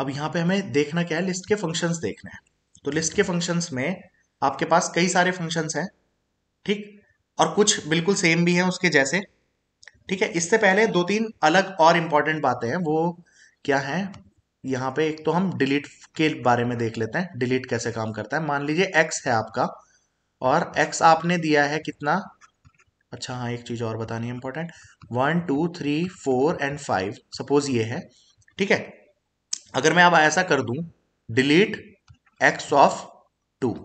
अब यहाँ पे हमें देखना क्या है लिस्ट के फंक्शंस देखने हैं तो लिस्ट के फंक्शंस में आपके पास कई सारे फंक्शंस हैं ठीक और कुछ बिल्कुल सेम भी हैं उसके जैसे ठीक है इससे पहले दो तीन अलग और इम्पॉर्टेंट बातें हैं वो क्या है यहाँ पे एक तो हम डिलीट के बारे में देख लेते हैं डिलीट कैसे काम करता है मान लीजिए एक्स है आपका और एक्स आपने दिया है कितना अच्छा हाँ एक चीज़ और बतानी है important one two three four and five suppose ये है ठीक है अगर मैं अब ऐसा कर दूं delete X of two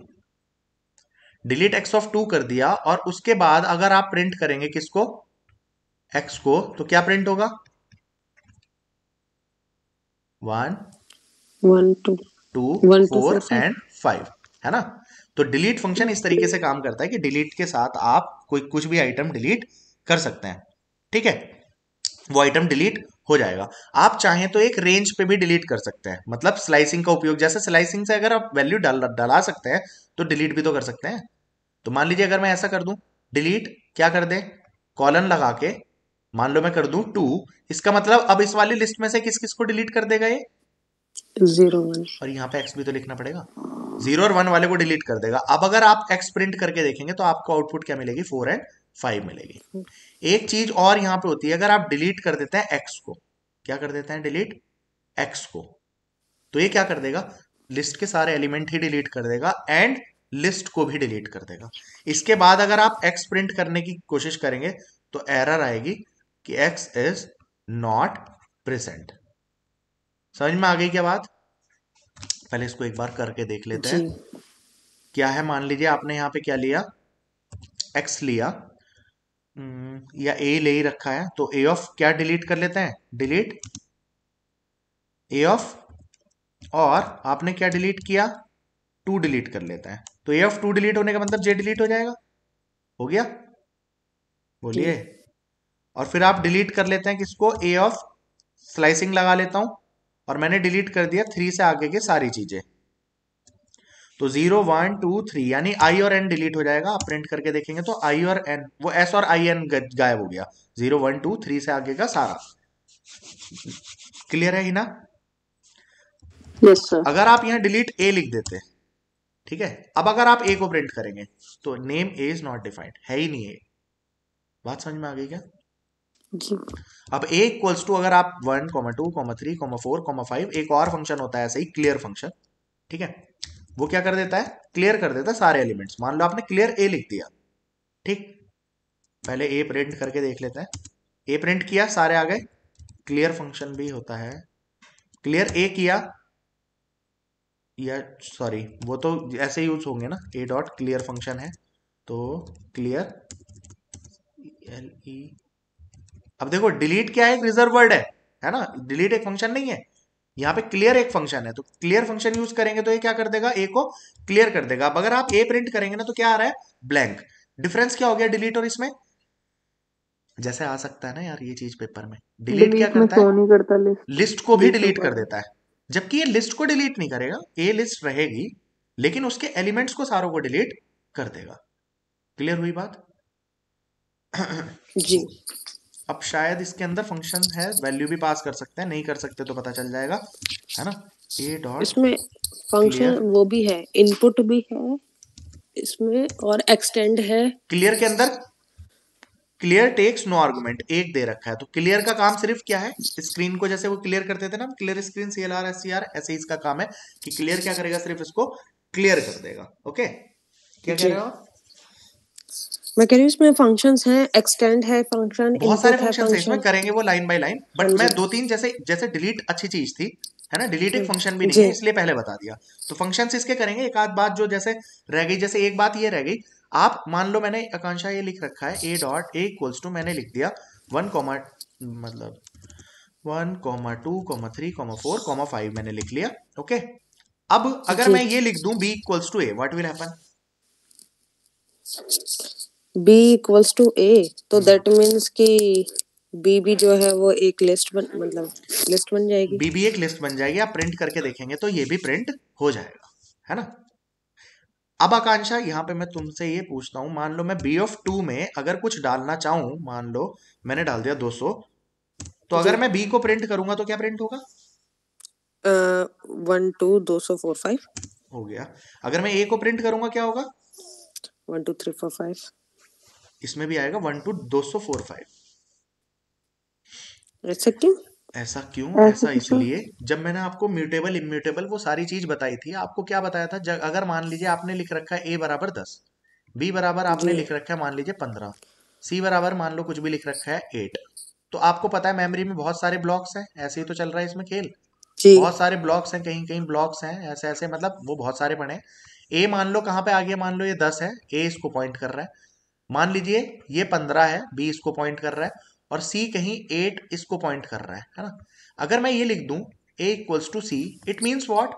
delete X of two कर दिया और उसके बाद अगर आप प्रिंट करेंगे किसको एक्स को तो क्या प्रिंट होगा one one two two four and five है ना तो डिलीट फंक्शन इस तरीके से काम करता है कि डिलीट के साथ आप कोई कुछ भी आइटम डिलीट कर सकते हैं ठीक है वो आइटम डिलीट हो जाएगा आप चाहें तो एक रेंज पे भी डिलीट कर सकते हैं मतलब स्लाइसिंग का उपयोग जैसे स्लाइसिंग से अगर आप वैल्यू डाल डाला सकते हैं तो डिलीट भी तो कर सकते हैं तो मान लीजिए अगर मैं ऐसा कर दूं डिलीट क्या कर दे कॉलन लगा के मान लो मैं कर दूं टू इसका मतलब अब इस वाली लिस्ट में से किस किस को डिलीट कर देगा ये जीरो और यहाँ पे एक्स भी तो लिखना पड़ेगा जीरो और वन वाले को डिलीट कर देगा अब अगर आप एक्स प्रिंट करके देखेंगे तो आपको आउटपुट क्या मिलेगी फोर एंड फाइव मिलेगी एक चीज और यहां पे होती है अगर आप डिलीट कर देते हैं एक्स को क्या कर देते हैं डिलीट एक्स को तो ये क्या कर देगा लिस्ट के सारे एलिमेंट ही डिलीट कर देगा एंड लिस्ट को भी डिलीट कर देगा इसके बाद अगर आप एक्स प्रिंट करने की कोशिश करेंगे तो एरर आएगी कि एक्स इज नॉट प्रेजेंट समझ में आ गई क्या बात पहले इसको एक बार करके देख लेते हैं क्या है मान लीजिए आपने यहां पे क्या लिया एक्स लिया हम्म, या ए ले ही रखा है तो ए ऑफ क्या डिलीट कर लेते हैं डिलीट ए ऑफ और आपने क्या डिलीट किया टू डिलीट कर लेते हैं तो ए ऑफ टू डिलीट होने का मतलब जे डिलीट हो जाएगा हो गया बोलिए और फिर आप डिलीट कर लेते हैं किसको ए ऑफ स्लाइसिंग लगा लेता हूं और मैंने डिलीट कर दिया थ्री से आगे की सारी चीजें तो जीरो वन टू थ्री यानी आई और एन डिलीट हो जाएगा आप प्रिंट करके देखेंगे तो आई और एन वो एस और आई एन गायब हो गया जीरो वन टू थ्री से आगे का सारा क्लियर है ना yes, sir. अगर आप यहाँ डिलीट ए लिख देते ठीक है अब अगर आप ए को प्रिंट करेंगे तो name A is not defined है ही नहीं ए बात समझ में आ गई क्या अब ए इक्वल्स टू अगर आप one comma two comma three comma four comma five एक और फंक्शन होता है ऐसे ही क्लियर फंक्शन ठीक है वो क्या कर देता है क्लियर कर देता है सारे एलिमेंट्स मान लो आपने क्लियर ए लिख दिया ठीक पहले ए प्रिंट करके देख लेते हैं ए प्रिंट किया सारे आ गए क्लियर फंक्शन भी होता है क्लियर ए किया या सॉरी वो तो ऐसे यूज होंगे ना ए डॉट क्लियर फंक्शन है तो क्लियर एल ई अब देखो डिलीट क्या है एक रिजर्व वर्ड है है ना डिलीट एक फंक्शन नहीं है यहाँ पे क्लियर एक फंक्शन है तो क्लियर फंक्शन यूज करेंगे तो ये क्या कर देगा ए को क्लियर कर देगा अब अगर आप ए प्रिंट करेंगे ना तो क्या आ रहा है ब्लैंक डिफरेंस क्या हो गया डिलीट और इसमें जैसे आ सकता है ना यार ये चीज पेपर में डिलीट क्या करता है करता लिस्ट लिस्ट को भी डिलीट कर देता है जबकि ये लिस्ट को डिलीट नहीं करेगा ए लिस्ट रहेगी लेकिन उसके एलिमेंट्स को सारों को डिलीट कर देगा क्लियर हुई बात जी अब शायद इसके अंदर फंक्शन है वैल्यू भी पास कर सकते हैं नहीं कर सकते तो पता चल जाएगा है ना ए डॉट इसमें फंक्शन वो भी है इनपुट भी है इसमें और एक्सटेंड है क्लियर के अंदर क्लियर टेक्स नो आर्गुमेंट एक दे रखा है तो क्लियर का काम सिर्फ क्या है स्क्रीन को जैसे वो क्लियर करते थे ना clear screen C L R S C R ऐसे इसका काम है कि क्लियर क्या करेगा सिर्फ इसको क्लियर कर देगा ओके क्या कह रहे हो मैं कह रही हूँ इसमें एक्सटेंड है फंक्शन बहुत सारे इसमें करेंगे वो लाइन लाइन बट मैं दो तीन जैसे जैसे डिलीट अच्छी चीज थी है ना फंक्शन भी नहीं है इसलिए पहले बता दिया तो इसके करेंगे एक आध बात जो जैसे रह गई जैसे एक बात ये रह गई आप मान लो मैंने आकांक्षा ये लिख रखा है A dot A equals to मैंने लिख दिया वन कॉमा मतलब one comma two comma three comma four comma five मैंने लिख लिया ओके अब अगर मैं ये लिख दू B equals to A what will happen b equals to a तो दैट hmm. मीन्स कि बी भी जो है वो एक लिस्ट बन मतलब लिस्ट बन जाएगी बी भी एक लिस्ट बन जाएगी आप प्रिंट करके देखेंगे तो ये भी प्रिंट हो जाएगा है ना अब आकांक्षा यहाँ पे मैं तुमसे ये पूछता हूँ मान लो मैं बी ऑफ टू में अगर कुछ डालना चाहूँ मान लो मैंने डाल दिया 200 तो अगर मैं बी को प्रिंट करूंगा तो क्या प्रिंट होगा वन टू दो सौ फोर फाइव हो गया अगर मैं ए को प्रिंट करूंगा क्या होगा one two three four five इसमें भी आएगा वन टू दो सौ फोर फाइव ऐसा क्यों ऐसा क्यों ऐसा इसलिए जब मैंने आपको म्यूटेबल इम्यूटेबल वो सारी चीज बताई थी आपको क्या बताया था अगर मान लीजिए आपने लिख रखा है ए बराबर दस बी बराबर आपने लिख रखा है मान लीजिए पंद्रह सी बराबर मान लो कुछ भी लिख रखा है एट तो आपको पता है मेमोरी में बहुत सारे ब्लॉक्स हैं ऐसे ही तो चल रहा है इसमें खेल बहुत सारे ब्लॉक्स हैं कहीं कहीं ब्लॉक्स हैं ऐसे ऐसे मतलब वो बहुत सारे बने ए मान लो कहाँ पे आ गया मान लो ये दस है ए इसको पॉइंट कर रहा है मान लीजिए ये पंद्रह है बी इसको पॉइंट कर रहा है और सी कहीं एट इसको पॉइंट कर रहा है है ना अगर मैं ये लिख दूं A equals to C it means what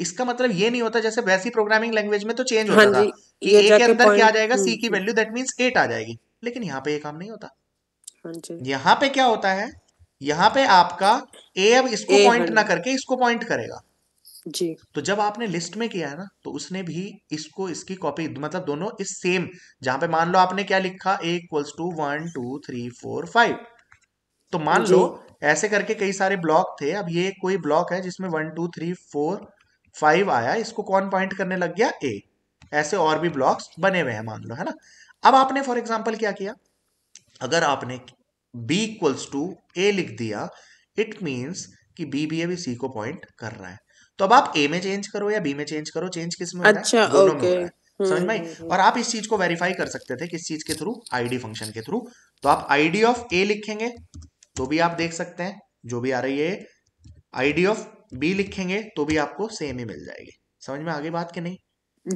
इसका मतलब ये नहीं होता जैसे वैसी प्रोग्रामिंग लैंग्वेज में तो चेंज होता हाँ था कि ए के अंदर क्या आ जाएगा सी की वैल्यू दैट मीन्स एट आ जाएगी लेकिन यहाँ पे ये काम नहीं होता हाँ यहाँ पे क्या होता है यहाँ पे आपका ए अब इसको पॉइंट ना करके इसको पॉइंट करेगा जी तो जब आपने लिस्ट में किया है ना तो उसने भी इसको इसकी कॉपी मतलब दोनों इस सेम जहां पे मान लो आपने क्या लिखा A equals to one two three four five तो मान लो ऐसे करके कई सारे ब्लॉक थे अब ये कोई ब्लॉक है जिसमें one two three four five आया इसको कौन पॉइंट करने लग गया ए ऐसे और भी ब्लॉक्स बने हुए हैं मान लो है ना अब आपने फॉर एग्जाम्पल क्या किया अगर आपने बी इक्वल्स टू ए लिख दिया इट मीन्स कि बी भी अभी सी को पॉइंट कर रहा है तो अब आप ए में चेंज करो या बी में चेंज करो चेंज किस में अच्छा में हम्म, समझ में हम्म, हम्म। और आप इस चीज को वेरीफाई कर सकते थे किस चीज के थ्रू आईडी फंक्शन के थ्रू तो आप आईडी ऑफ ए लिखेंगे तो भी आप देख सकते हैं जो भी आ रही है आईडी ऑफ बी लिखेंगे तो भी आपको सेम ही मिल जाएगी समझ में आगे बात के नहीं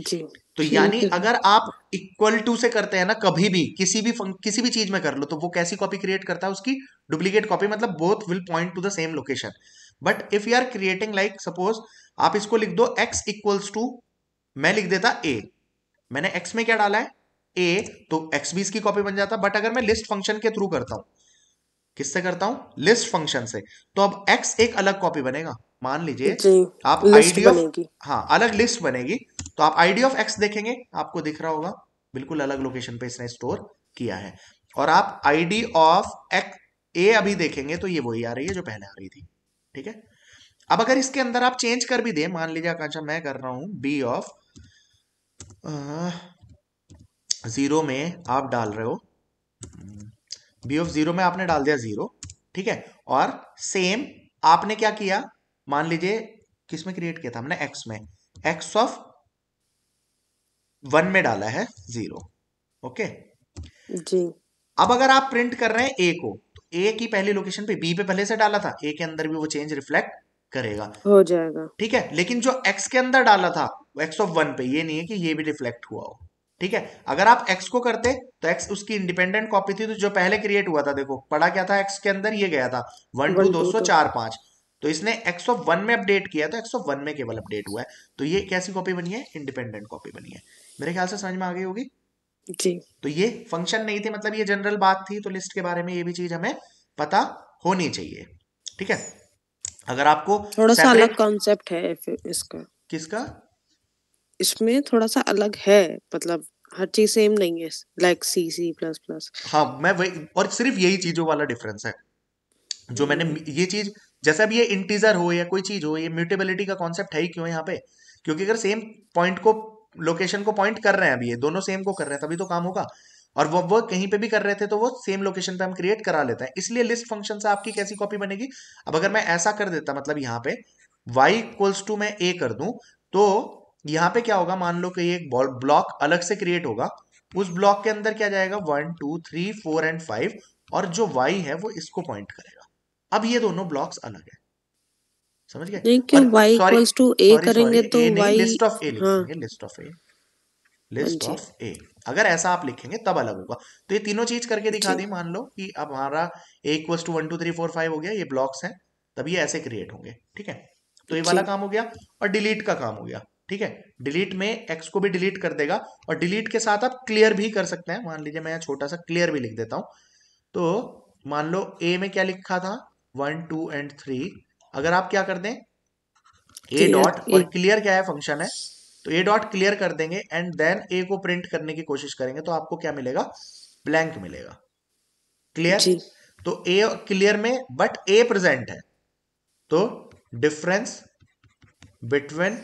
जी तो यानी अगर आप इक्वल टू से करते हैं ना कभी भी किसी भी किसी भी चीज में कर लो तो वो कैसी कॉपी क्रिएट करता है उसकी डुप्लीकेट कॉपी मतलब both will point to the same location but if you are creating like suppose आप इसको लिख दो x इक्वल्स टू मैं लिख देता a मैंने x में क्या डाला है a तो x भी इसकी कॉपी बन जाता बट अगर मैं लिस्ट फंक्शन के थ्रू करता हूं किससे करता हूं लिस्ट फंक्शन से तो अब x एक अलग कॉपी बनेगा मान लीजिए आप आईडी ऑफ हाँ अलग लिस्ट बनेगी तो आप आईडी ऑफ एक्स देखेंगे आपको दिख रहा होगा बिल्कुल अलग लोकेशन पे इसने स्टोर किया है और आप आईडी ऑफ एक्स ए अभी देखेंगे तो ये वही आ रही है जो पहले आ रही थी ठीक है अब अगर इसके अंदर आप चेंज कर भी दे मान लीजिए आकांक्षा मैं कर रहा हूं बी ऑफ जीरो में आप डाल रहे हो बी ऑफ जीरो में आपने डाल दिया जीरो ठीक है और सेम आपने क्या किया मान लीजिए किसमें क्रिएट किया था हमने एक्स में एक्स ऑफ वन में डाला है जीरो ओके जी अब अगर आप प्रिंट कर रहे हैं ए को ए की पहली लोकेशन पे बी पे पहले से डाला था ए के अंदर भी वो चेंज रिफ्लेक्ट करेगा हो जाएगा ठीक है लेकिन जो एक्स के अंदर डाला था एक्स ऑफ वन पे ये नहीं है कि ये भी रिफ्लेक्ट हुआ हो ठीक है अगर आप एक्स को करते तो एक्स उसकी इंडिपेंडेंट कॉपी थी तो जो पहले क्रिएट हुआ था देखो पढ़ा क्या था एक्स के अंदर ये गया था वन टू दो सौ चार पांच तो इसने एक्स ऑफ वन में अपडेट किया तो एक्स ऑफ वन में केवल अपडेट हुआ है तो ये कैसी कॉपी बनी है इंडिपेंडेंट कॉपी बनी है मेरे ख्याल से समझ में आ गई होगी जी तो ये फंक्शन नहीं थे मतलब ये जनरल बात थी तो लिस्ट के बारे में ये भी चीज हमें पता होनी चाहिए ठीक है अगर आपको थोड़ा सा अलग कॉन्सेप्ट है इसका किसका इसमें थोड़ा सा अलग है मतलब हर चीज सेम नहीं है like C C plus plus हाँ मैं वही और सिर्फ यही चीजों वाला डिफरेंस है जो मैंने हम्म। ये चीज जैसा भी ये इंटीजर हो या कोई चीज हो ये म्यूटेबिलिटी का कॉन्सेप्ट है ही क्यों यहाँ पे क्योंकि अगर सेम पॉइंट को लोकेशन को पॉइंट कर रहे हैं अभी ये दोनों सेम को कर रहे हैं तभी तो काम होगा और वो वो कहीं पे भी कर रहे थे तो वो सेम लोकेशन पे हम क्रिएट करा लेते हैं इसलिए लिस्ट फंक्शन से आपकी कैसी कॉपी बनेगी अब अगर मैं ऐसा कर देता मतलब यहाँ पे y इक्वल्स टू मैं a कर दूं तो यहाँ पे क्या होगा मान लो कि ये एक ब्लॉक अलग से क्रिएट होगा उस ब्लॉक के अंदर क्या जाएगा one two three four and five और जो वाई है वो इसको पॉइंट करेगा अब ये दोनों ब्लॉक्स अलग है समझ गए नहीं क्यों y a करेंगे तो y a हाँ। लिखेंगे a हाँ a अगर ऐसा आप लिखेंगे तब अलग होगा तो ये तीनों चीज करके दिखा दी मान लो कि अब हमारा a to one two three four five हो गया ये ब्लॉक्स हैं तब ये ऐसे क्रिएट होंगे ठीक है तो ये वाला काम हो गया और डिलीट का काम हो गया ठीक है डिलीट में एक्स को भी डिलीट कर देगा और डिलीट के साथ आप क्लियर भी कर सकते हैं मान लीजिए मैं यहाँ छोटा सा क्लियर भी लिख देता हूँ तो मान लो ए में क्या लिखा था वन टू एंड थ्री अगर आप क्या कर दें ए डॉट और क्लियर क्या है फंक्शन है तो ए डॉट क्लियर कर देंगे एंड देन ए को प्रिंट करने की कोशिश करेंगे तो आपको क्या मिलेगा ब्लैंक मिलेगा क्लियर तो ए क्लियर में बट ए प्रेजेंट है तो difference between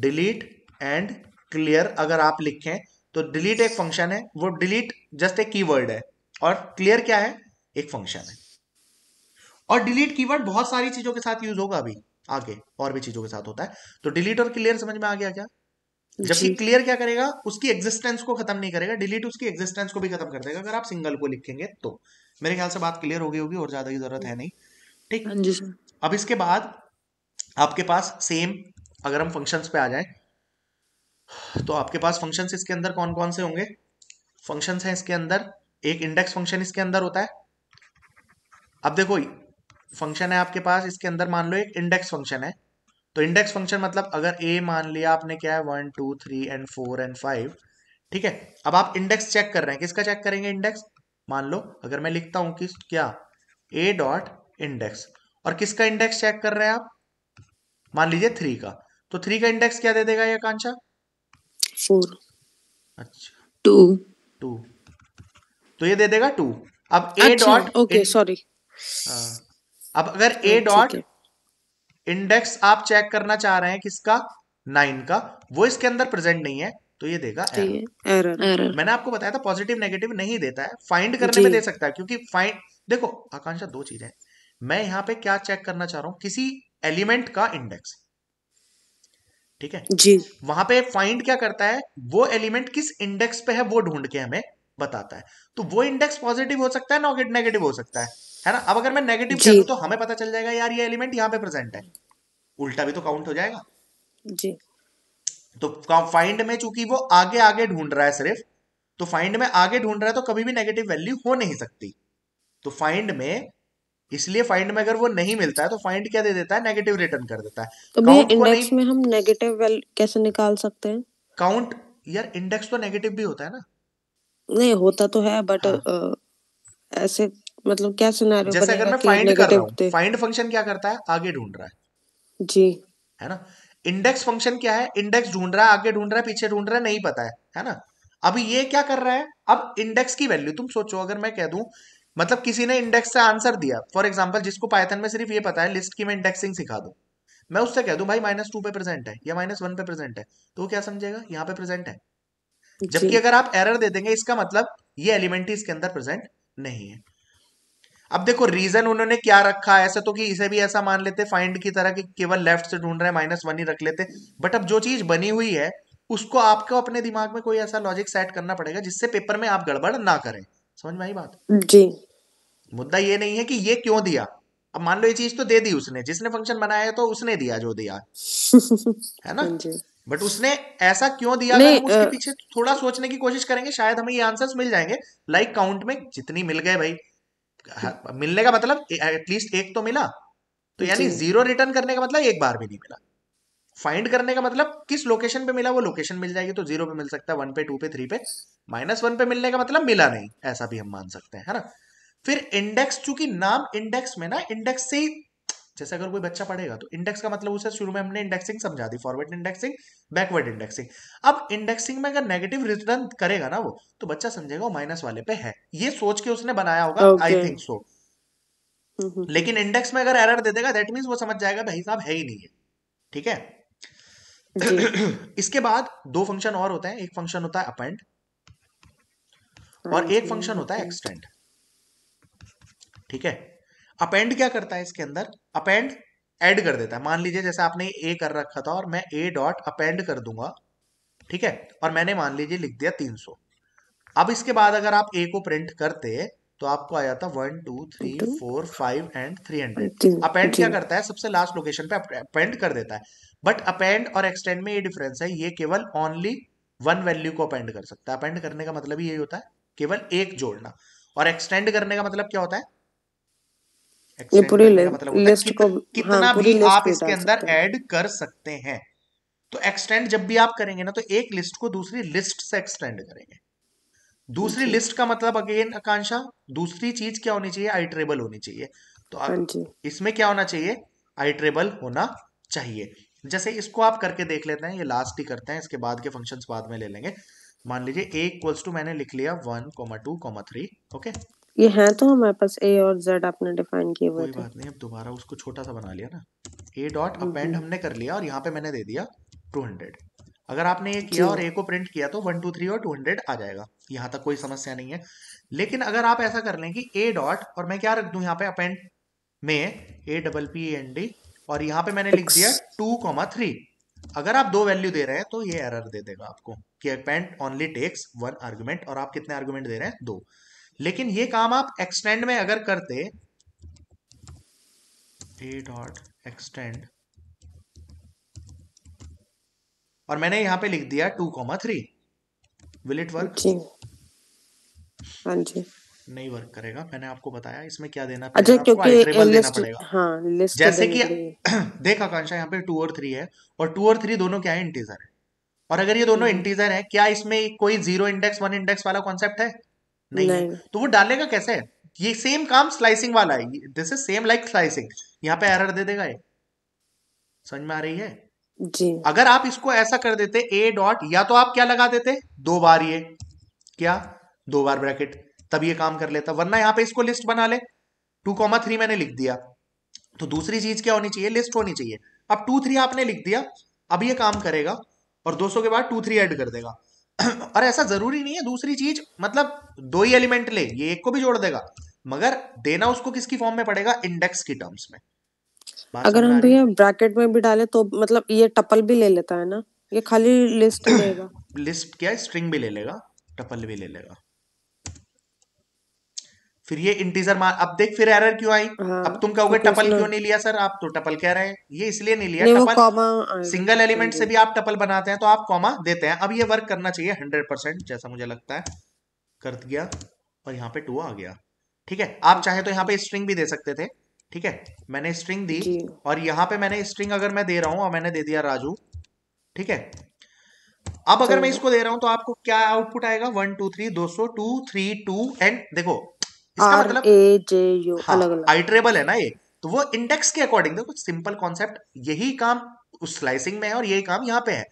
delete and clear अगर आप लिखें तो डिलीट एक फंक्शन है वो डिलीट जस्ट एक कीवर्ड है और क्लियर क्या है एक फंक्शन है और डिलीट कीवर्ड बहुत सारी चीजों के साथ यूज होगा अभी आगे और भी चीजों के साथ होता है तो डिलीट और क्लियर समझ में आ गया क्या जबकि क्लियर क्या करेगा उसकी एग्जिस्टेंस को खत्म नहीं करेगा डिलीट उसकी एग्जिस्टेंस को भी खत्म कर देगा अगर आप सिंगल को लिखेंगे तो मेरे ख्याल से बात क्लियर हो गई होगी और ज्यादा की जरूरत है नहीं ठीक हाँ अब इसके बाद आपके पास सेम अगर हम फंक्शन पे आ जाए तो आपके पास फंक्शन इसके अंदर कौन कौन से होंगे फंक्शन है इसके अंदर एक इंडेक्स फंक्शन इसके अंदर होता है अब देखो फंक्शन है आपके पास इसके अंदर मान लो एक इंडेक्स फंक्शन है तो इंडेक्स फंक्शन मतलब अगर ए मान लिया आपने क्या है one two three and four and five ठीक है अब आप इंडेक्स चेक कर रहे हैं किसका चेक करेंगे इंडेक्स मान लो अगर मैं लिखता हूं कि क्या ए डॉट इंडेक्स और किसका इंडेक्स चेक कर रहे हैं आप मान लीजिए थ्री का तो थ्री का इंडेक्स क्या दे देगा यह कांशा फोर अच्छा टू टू तो ये दे देगा टू अब ए डॉट ओके सॉरी अब अगर ए डॉट इंडेक्स आप चेक करना चाह रहे हैं किसका नाइन का वो इसके अंदर प्रेजेंट नहीं है तो ये देगा एरर तो एरर मैंने आपको बताया था पॉजिटिव नेगेटिव नहीं देता है फाइंड करने में दे सकता है क्योंकि फाइंड देखो आकांक्षा दो चीजें मैं यहाँ पे क्या चेक करना चाह रहा हूँ किसी एलिमेंट का इंडेक्स ठीक है जी वहां पे फाइंड क्या करता है वो एलिमेंट किस इंडेक्स पे है वो ढूंढ के हमें बताता है तो वो इंडेक्स पॉजिटिव हो सकता है नॉगेट नेगेटिव हो सकता है है ना अब अगर मैं नेगेटिव करूँ तो हमें पता चल जाएगा यार ये एलिमेंट यहाँ पे प्रेजेंट है उल्टा भी तो काउंट हो जाएगा जी तो फाइंड में चूंकि वो आगे आगे ढूंढ रहा है सिर्फ तो फाइंड में आगे ढूंढ रहा है तो कभी भी नेगेटिव वैल्यू हो नहीं सकती तो फाइंड में इसलिए फाइंड में अगर वो नहीं मिलता है तो फाइंड क्या दे देता है नेगेटिव रिटर्न कर देता है तो भैया इंडेक्स में हम नेगेटिव वैल्यू कैसे निकाल सकते हैं काउंट यार इंडेक्स तो नेगेटिव भी होता है ना नहीं होता तो है बट हाँ. ऐसे मतलब क्या सिनेरियो जैसे अगर मैं फाइंड कर रहा हूँ फाइंड फंक्शन क्या करता है आगे ढूंढ रहा है जी है ना इंडेक्स फंक्शन क्या है इंडेक्स ढूंढ रहा है आगे ढूंढ रहा है पीछे ढूंढ रहा है नहीं पता है है ना अभी ये क्या कर रहा है अब इंडेक्स की वैल्यू तुम सोचो अगर मैं कह दूं मतलब किसी ने इंडेक्स से आंसर दिया फॉर एग्जाम्पल जिसको पाइथन में सिर्फ ये पता है लिस्ट की मैं इंडेक्सिंग सिखा दू मैं उससे कह दू भाई माइनस टू पे प्रेजेंट है या माइनस वन पे प्रेजेंट है तो क्या समझेगा यहाँ पे प्रेजेंट है जबकि अगर आप एरर दे देंगे इसका मतलब ये एलिमेंट इसके अंदर प्रेजेंट नहीं है अब देखो रीजन उन्होंने क्या रखा है ऐसा तो कि इसे भी ऐसा मान लेते फाइंड की तरह कि केवल लेफ्ट से ढूंढ रहे माइनस वन ही रख लेते बट अब जो चीज बनी हुई है उसको आपको अपने दिमाग में कोई ऐसा लॉजिक सेट करना पड़ेगा जिससे पेपर में आप गड़बड़ ना करें समझ में आई बात जी मुद्दा ये नहीं है कि ये क्यों दिया अब मान लो ये चीज तो दे दी उसने जिसने फंक्शन बनाया तो उसने दिया जो दिया है ना हाँ बट उसने ऐसा क्यों दिया नहीं, उसके आ... पीछे थोड़ा सोचने की कोशिश करेंगे शायद हमें ये आंसर्स मिल जाएंगे लाइक काउंट में जितनी मिल गए भाई मिलने का मतलब एटलीस्ट एक तो मिला तो यानी जीरो रिटर्न करने का मतलब एक बार भी नहीं मिला फाइंड करने का मतलब किस लोकेशन पे मिला वो लोकेशन मिल जाएगी तो जीरो पे मिल सकता है वन पे टू पे थ्री पे माइनस वन पे मिलने का मतलब मिला नहीं ऐसा भी हम मान सकते हैं है ना फिर इंडेक्स चूंकि नाम इंडेक्स में ना इंडेक्स से ही जैसे अगर कोई बच्चा पढ़ेगा तो इंडेक्स का मतलब उसे शुरू में हमने इंडेक्सिंग समझा दी फॉरवर्ड इंडेक्सिंग बैकवर्ड इंडेक्सिंग अब इंडेक्सिंग में अगर नेगेटिव रिटर्न करेगा ना वो तो बच्चा समझेगा वो माइनस वाले पे है ये सोच के उसने बनाया होगा आई थिंक सो लेकिन इंडेक्स में अगर एरर दे देगा दैट मीन्स वो समझ जाएगा भाई साहब है ही नहीं है ठीक है इसके बाद दो फंक्शन और होते हैं एक फंक्शन होता है अपेंड और हाँ एक फंक्शन होता है एक्सटेंड ठीक है अपेंड क्या करता है इसके अंदर अपेंड एड कर देता है मान लीजिए जैसे आपने ए कर रखा था और मैं ए डॉट अपेंड कर दूंगा ठीक है और मैंने मान लीजिए लिख दिया 300 अब इसके बाद अगर आप ए को प्रिंट करते तो आपको आ जाता one two three four five and three hundred append क्या करता है सबसे लास्ट लोकेशन पे अपेंड कर देता है बट अपेंड और एक्सटेंड में ये डिफरेंस है ये केवल ओनली वन वैल्यू को अपेंड कर सकता है अपेंड करने का मतलब यही होता है केवल एक जोड़ना और एक्सटेंड करने का मतलब क्या होता है ये पूरी लिस्ट मतलब को कितना हाँ, भी आप इसके अंदर ऐड कर सकते हैं तो एक्सटेंड जब भी आप करेंगे ना तो एक लिस्ट को दूसरी लिस्ट से एक्सटेंड करेंगे दूसरी लिस्ट का मतलब अगेन आकांक्षा दूसरी चीज क्या होनी चाहिए आइटरेबल होनी चाहिए तो हाँ इसमें क्या होना चाहिए आइटरेबल होना चाहिए जैसे इसको आप करके देख लेते हैं ये लास्ट ही करते हैं इसके बाद के फंक्शंस बाद में ले लेंगे मान लीजिए ए इक्वल्स टू मैंने लिख लिया one comma two comma three okay ये हैं तो हमारे पास a और z आपने डिफाइन किए हुए थे कोई बात नहीं अब दोबारा उसको छोटा सा बना लिया ना a dot append hmm, hmm. हमने कर लिया और यहां पे मैंने दे दिया 200 अगर आपने ये किया और a को प्रिंट किया तो 1 2 3 और 200 आ जाएगा यहां तक कोई समस्या नहीं है लेकिन अगर आप ऐसा कर लें कि a डॉट और मैं क्या रख दूं यहां पे अपेंड में a double p P n d और यहां पे मैंने लिख दिया एक्स टू अगर आप दो वैल्यू दे रहे हैं तो ये एरर दे देगा आपको कि append only takes one argument और आप कितने आर्गुमेंट दे रहे हैं दो लेकिन ये काम आप एक्सटेंड में अगर करते ए डॉट एक्सटेंड और मैंने यहां पे लिख दिया two comma three will it work जी नहीं वर्क करेगा मैंने आपको बताया इसमें क्या देना अच्छा क्योंकि देना पड़ेगा हाँ, तो जैसे कि देख आकांक्षा यहाँ पे टू और थ्री है और टू और थ्री दोनों क्या है इंटीजर है और अगर ये दोनों इंटीजर हम्म। है क्या इसमें कोई जीरो इंडेक्स वन इंडेक्स वाला कॉन्सेप्ट है नहीं, नहीं है तो वो डालेगा कैसे ये सेम काम स्लाइसिंग वाला है this is same like slicing यहाँ पे एरर दे देगा ये समझ में आ रही है जी अगर आप इसको ऐसा कर देते ए डॉट या तो आप क्या लगा देते दो बार ये क्या दो बार ब्रैकेट तब ये काम कर लेता वरना यहाँ पे इसको लिस्ट बना ले टू कॉमा थ्री मैंने लिख दिया तो दूसरी चीज क्या होनी चाहिए लिस्ट होनी चाहिए अब टू थ्री आपने लिख दिया अब ये काम करेगा और दो सौ के बाद टू थ्री एड कर देगा और ऐसा जरूरी नहीं है दूसरी चीज मतलब दो ही एलिमेंट ले ये एक को भी जोड़ देगा मगर देना उसको किसकी फॉर्म में पड़ेगा इंडेक्स की टर्म्स में अगर हम भैया ब्रैकेट में भी डाले तो मतलब ये टपल भी ले लेता है ना ये खाली लिस्ट लेगा लिस्ट क्या स्ट्रिंग भी ले लेगा टपल भी ले लेगा फिर ये इंटीजर मार अब देख फिर एरर क्यों आई हाँ, अब तुम कहोगे टपल तो क्यों नहीं लिया सर आप तो टपल कह रहे हैं ये इसलिए नहीं लिया नहीं, टपल सिंगल एलिमेंट से भी आप टपल बनाते हैं तो आप कॉमा देते हैं अब ये वर्क करना चाहिए हंड्रेड परसेंट जैसा मुझे लगता है कर दिया और यहाँ पे टू आ गया ठीक है आप चाहे तो यहाँ पे स्ट्रिंग भी दे सकते थे ठीक है मैंने स्ट्रिंग दी और यहाँ पे मैंने स्ट्रिंग अगर मैं दे रहा हूँ और मैंने दे दिया राजू ठीक है अब अगर तो मैं इसको दे रहा हूं तो आपको क्या आउटपुट आएगा वन टू थ्री दो सौ टू थ्री टू एंड देखो इसका मतलब ए जे यू अलग अलग अल्टरेबल है ना ये तो वो इंडेक्स के अकॉर्डिंग देखो सिंपल कॉन्सेप्ट यही काम उस स्लाइसिंग में है और यही काम यहाँ पे है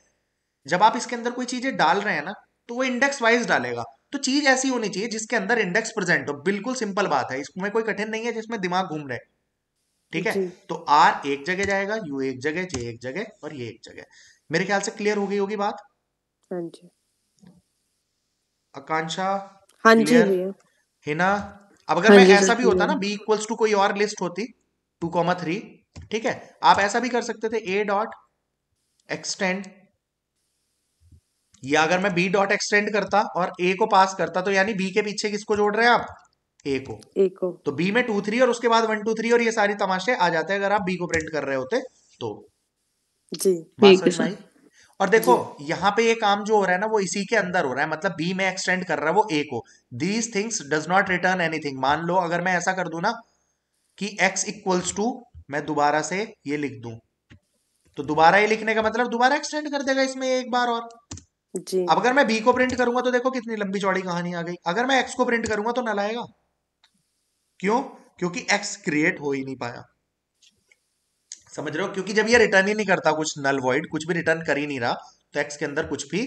जब आप इसके अंदर कोई चीजें डाल रहे हैं ना तो वो इंडेक्स वाइज डालेगा तो चीज ऐसी होनी चाहिए जिसके अंदर इंडेक्स प्रेजेंट हो बिल्कुल सिंपल बात है इसमें कोई कठिन नहीं है जिसमें दिमाग घूम रहे ठीक है तो आर एक जगह जाएगा यू एक जगह जे एक जगह और ये एक जगह मेरे ख्याल से क्लियर हो गई होगी बात हाँ आकांक्षा हाँ हिना अब अगर हाँ, मैं ऐसा भी होता ना बी इक्वल्स टू कोई और लिस्ट होती टू कॉमा थ्री ठीक है आप ऐसा भी कर सकते थे ए डॉट एक्सटेंड या अगर मैं बी डॉट एक्सटेंड करता और ए को पास करता तो यानी बी के पीछे किसको जोड़ रहे हैं आप ए को ए को तो बी में टू थ्री और उसके बाद वन टू थ्री और ये सारी तमाशे आ जाते हैं अगर आप बी को प्रिंट कर रहे होते तो जी ठीक है और देखो यहाँ पे ये काम जो हो रहा है ना वो इसी के अंदर हो रहा है मतलब बी में एक्सटेंड कर रहा है वो ए को these things does not return anything मान लो अगर मैं ऐसा कर दू ना कि एक्स इक्वल्स टू मैं दोबारा से ये लिख दू तो दोबारा ये लिखने का मतलब दोबारा एक्सटेंड कर देगा इसमें एक बार और जी अब अगर मैं बी को प्रिंट करूंगा तो देखो कितनी लंबी चौड़ी कहानी आ गई अगर मैं एक्स को प्रिंट करूंगा तो नल आएगा क्यों क्योंकि एक्स क्रिएट हो ही नहीं पाया समझ रहे हो क्योंकि जब ये रिटर्न ही नहीं करता कुछ नल वॉइड कुछ भी रिटर्न कर ही नहीं रहा तो एक्स के अंदर कुछ भी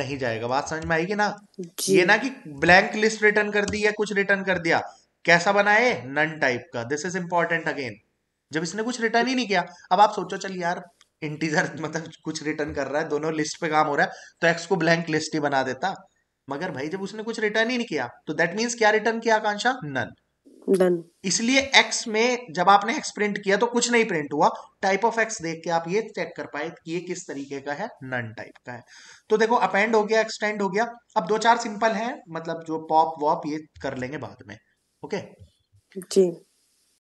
नहीं जाएगा बात समझ में आएगी ना ये ना कि ब्लैंक लिस्ट रिटर्न कर दी या कुछ रिटर्न कर दिया कैसा बनाए नन टाइप का दिस इज इंपॉर्टेंट अगेन जब इसने कुछ रिटर्न ही नहीं किया अब आप सोचो चल यार इंटीजर मतलब कुछ रिटर्न कर रहा है दोनों लिस्ट पे काम हो रहा है तो एक्स को ब्लैंक लिस्ट ही बना देता मगर भाई जब उसने कुछ रिटर्न ही नहीं किया तो दैट मीन्स क्या रिटर्न किया आकांक्षा नन डन इसलिए एक्स में जब आपने एक्स प्रिंट किया तो कुछ नहीं प्रिंट हुआ टाइप ऑफ एक्स देख के आप ये चेक कर पाए कि ये किस तरीके का है नन टाइप का है तो देखो अपेंड हो गया एक्सटेंड हो गया अब दो चार सिंपल है मतलब जो पॉप वॉप ये कर लेंगे बाद में ओके जी